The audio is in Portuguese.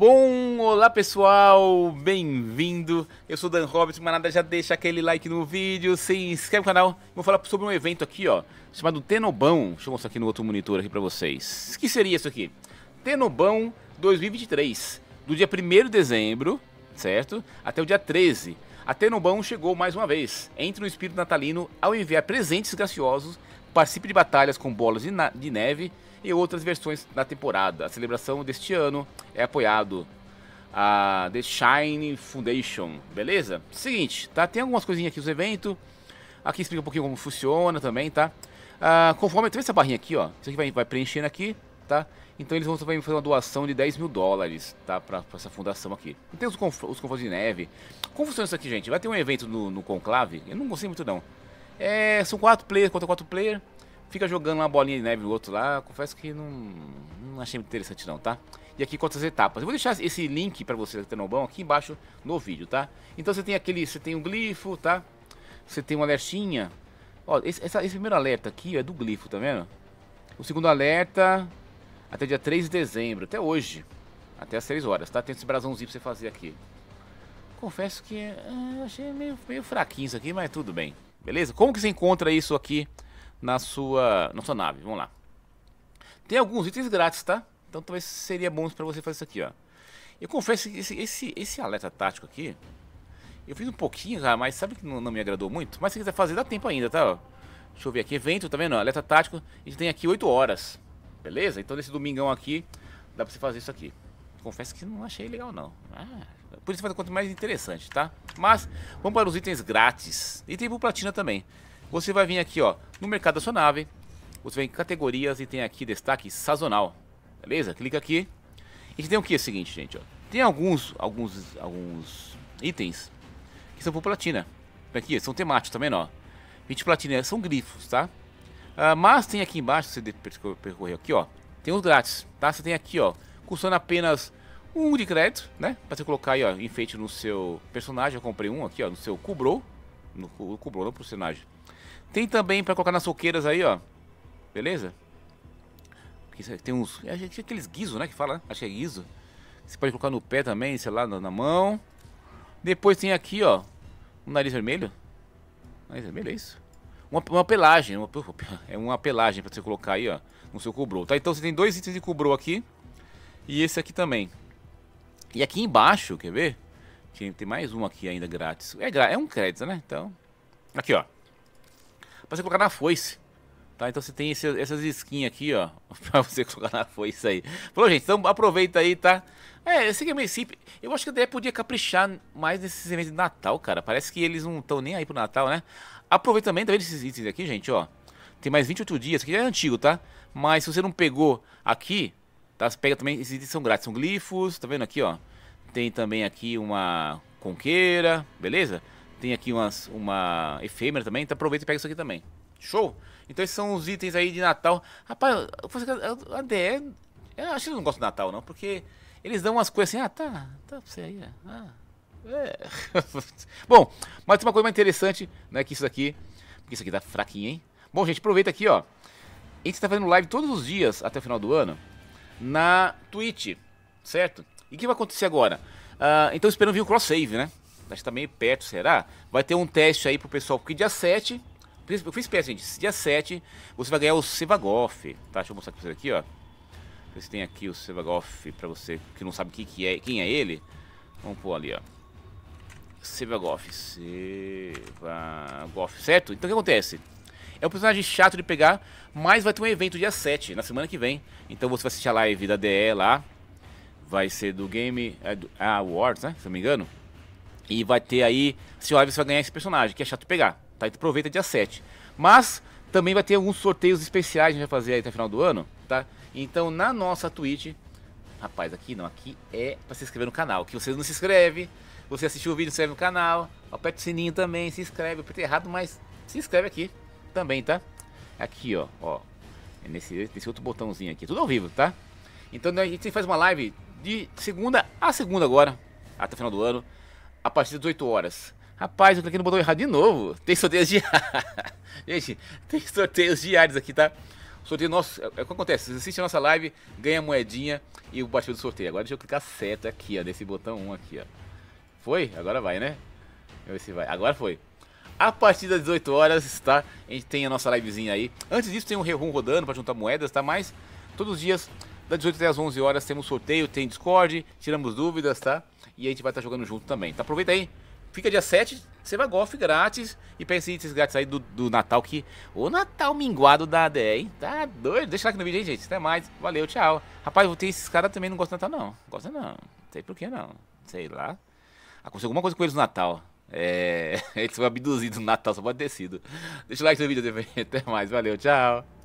bom? Olá pessoal, bem-vindo. Eu sou Dan Roberts, nada, já deixa aquele like no vídeo, se inscreve no canal. Vou falar sobre um evento aqui, ó, chamado Tenobão. Deixa eu mostrar aqui no outro monitor aqui pra vocês. O que seria isso aqui? Tenobão 2023, do dia 1 de dezembro, certo? Até o dia 13. A Tenobão chegou mais uma vez. Entre no espírito natalino ao enviar presentes graciosos Participe de batalhas com bolas de, de neve e outras versões na temporada. A celebração deste ano é apoiado a The Shine Foundation, beleza? Seguinte, tá? Tem algumas coisinhas aqui dos eventos. Aqui explica um pouquinho como funciona também, tá? Ah, conforme, tá essa barrinha aqui, ó? Isso aqui vai, vai preenchendo aqui, tá? Então eles vão fazer uma doação de 10 mil dólares, tá? Pra, pra essa fundação aqui. Tem os, conf, os confrontos de neve. Como funciona isso aqui, gente? Vai ter um evento no, no Conclave? Eu não gostei muito, não. É, são quatro players contra quatro players. Fica jogando uma bolinha de neve no outro lá. Confesso que não, não achei muito interessante não, tá? E aqui quantas etapas. Eu vou deixar esse link para vocês, ter aqui embaixo no vídeo, tá? Então você tem aquele, você tem o um glifo, tá? Você tem uma alertinha. Ó, esse, essa, esse primeiro alerta aqui é do glifo, tá vendo? O segundo alerta até dia 3 de dezembro, até hoje. Até as 6 horas, tá? Tem esse brasãozinho pra você fazer aqui. Confesso que é, achei meio, meio fraquinho isso aqui, mas tudo bem. Beleza? Como que você encontra isso aqui na sua, na sua nave? Vamos lá. Tem alguns itens grátis, tá? Então talvez seria bom para você fazer isso aqui, ó. Eu confesso que esse, esse, esse alerta tático aqui, eu fiz um pouquinho, mas sabe que não, não, me agradou muito? Mas se quiser fazer, dá tempo ainda, tá? Deixa eu ver aqui, evento, tá vendo? Alerta tático, a gente tem aqui 8 horas, beleza? Então nesse domingão aqui, dá pra você fazer isso aqui confesso que não achei legal não. Ah, por isso vai quanto mais interessante, tá? Mas vamos para os itens grátis. tem pro platina também. Você vai vir aqui, ó, no mercado da sua nave. Você vem em categorias e tem aqui destaque sazonal. Beleza? Clica aqui. E tem o que é o seguinte, gente, ó. Tem alguns alguns alguns itens que são por platina. Aqui, são temáticos, também ó. 20 platina são grifos, tá? Ah, mas tem aqui embaixo, se você percorrer aqui, ó, tem os grátis, tá? Você tem aqui, ó, custando apenas um de crédito, né? Pra você colocar aí, ó, enfeite no seu personagem. Eu comprei um aqui, ó, no seu Kubro. No Kubro, não pro personagem. Tem também pra colocar nas soqueiras aí, ó. Beleza? Tem uns... É, aqueles guizos, né? Que fala, né? Acho que é guizo. Você pode colocar no pé também, sei lá, na mão. Depois tem aqui, ó, um nariz vermelho. Nariz vermelho, é isso? Uma, uma pelagem, uma, é uma pelagem pra você colocar aí, ó, no seu cobrou, tá? Então você tem dois itens de cobrou aqui. E esse aqui também. E aqui embaixo, quer ver? Tem mais um aqui ainda grátis. É, é um crédito, né? Então, aqui, ó. Pra você colocar na foice. Tá? Então você tem esse, essas skins aqui, ó. Pra você colocar na foice aí. Falou, gente. Então aproveita aí, tá? É, esse aqui é meio simples. Eu acho que até podia caprichar mais nesses eventos de Natal, cara. Parece que eles não estão nem aí pro Natal, né? aproveita também tá desses itens aqui, gente, ó. Tem mais 28 dias. Aqui é antigo, tá? Mas se você não pegou aqui, Tá? Você pega também, esses itens são grátis, são glifos, tá vendo aqui, ó. Tem também aqui uma conqueira, beleza? Tem aqui umas, uma efêmera também, então aproveita e pega isso aqui também. Show? Então esses são os itens aí de Natal. Rapaz, a DE, eu acho que eu não gosto de Natal não, porque eles dão umas coisas assim, ah, tá, tá pra você aí, ah, é. Bom, mas uma coisa mais interessante, né, que isso aqui, porque isso aqui tá fraquinho, hein? Bom, gente, aproveita aqui, ó. A gente tá fazendo live todos os dias até o final do ano na Twitch, certo? E o que vai acontecer agora? Uh, então esperando vir o cross save, né? Acho que tá meio perto, será? Vai ter um teste aí pro pessoal, porque dia 7. Eu fiz peça, gente. Dia 7 você vai ganhar o Sevagoff, tá? Deixa eu mostrar pra vocês aqui, ó. Vocês têm aqui o Sevagoff pra você que não sabe quem que é, quem é ele. Vamos pôr ali, ó. Sevagoff. Sevagoff, certo? Então o que acontece? É um personagem chato de pegar, mas vai ter um evento dia 7, na semana que vem. Então você vai assistir a live da DE lá. Vai ser do Game é ah, Awards, né? Se não me engano. E vai ter aí. Se live você vai ganhar esse personagem, que é chato de pegar. Tá? Então aproveita dia 7. Mas também vai ter alguns sorteios especiais que a gente vai fazer aí até o final do ano, tá? Então na nossa Twitch. Rapaz, aqui não, aqui é para se inscrever no canal. Que você não se inscreve, você assistiu o vídeo, se inscreve no canal, aperta o sininho também, se inscreve, apertei errado, mas se inscreve aqui também, tá? Aqui, ó, ó. É nesse, nesse outro botãozinho aqui. Tudo ao vivo, tá? Então né, a gente faz uma live de segunda a segunda agora, até o final do ano, a partir das 8 horas. Rapaz, eu aqui no botão errado de novo. Tem sorteios diários. gente, tem sorteios diários aqui, tá? Sorteio nosso. É, é, o que acontece? Você assiste a nossa live, ganha moedinha e o batido do sorteio. Agora deixa eu clicar seta aqui, ó, nesse botão 1 aqui, ó. Foi? Agora vai, né? Vamos ver se vai. Agora foi. A partir das 18 horas, tá? A gente tem a nossa livezinha aí. Antes disso, tem um rerun rodando para juntar moedas, tá? Mas todos os dias, das 18 até as 11 horas, temos sorteio, tem Discord, tiramos dúvidas, tá? E a gente vai estar tá jogando junto também, tá? Aproveita aí. Fica dia 7, você vai golfe grátis e pensa em itens grátis aí do, do Natal que... O Natal minguado da ADE, hein? Tá doido? Deixa lá que no vídeo aí, gente. Até mais. Valeu, tchau. Rapaz, eu tenho esses caras também não gostam do Natal, não. Gosta não. Não sei por que não. Sei lá. Aconteceu alguma coisa com eles no Natal. É, ele foi abduzido no Natal, só pode ter sido. Deixa o like no vídeo, até mais, valeu, tchau.